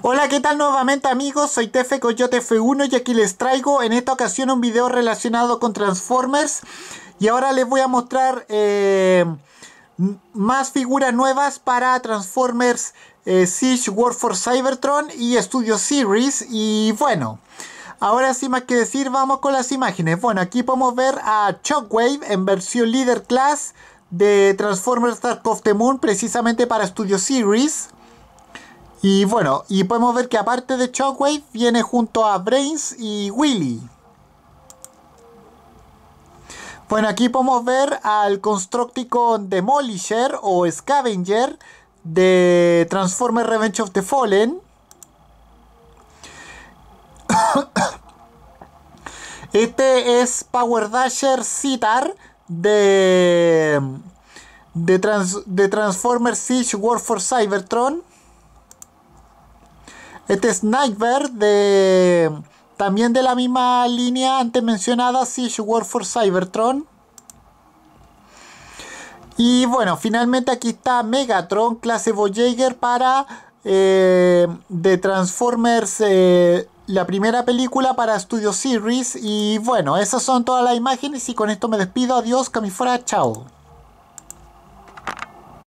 Hola, ¿qué tal nuevamente amigos? Soy Tefe Coyote F1 y aquí les traigo en esta ocasión un video relacionado con Transformers y ahora les voy a mostrar eh, más figuras nuevas para Transformers eh, Siege War for Cybertron y Studio Series y bueno... Ahora sin más que decir, vamos con las imágenes. Bueno, aquí podemos ver a Shockwave en versión Leader Class de Transformers Dark of the Moon, precisamente para Studio Series. Y bueno, y podemos ver que aparte de Shockwave viene junto a Brains y Willy. Bueno, aquí podemos ver al Constructicon Demolisher o Scavenger de Transformer Revenge of the Fallen. Este es Power Dasher Citar de, de, de Transformers Siege War for Cybertron. Este es de... También de la misma línea antes mencionada, Siege War for Cybertron. Y bueno, finalmente aquí está Megatron, clase Voyager para de eh, Transformers, eh, la primera película para Studio Series. Y bueno, esas son todas las imágenes y con esto me despido. Adiós, Camifora, chao.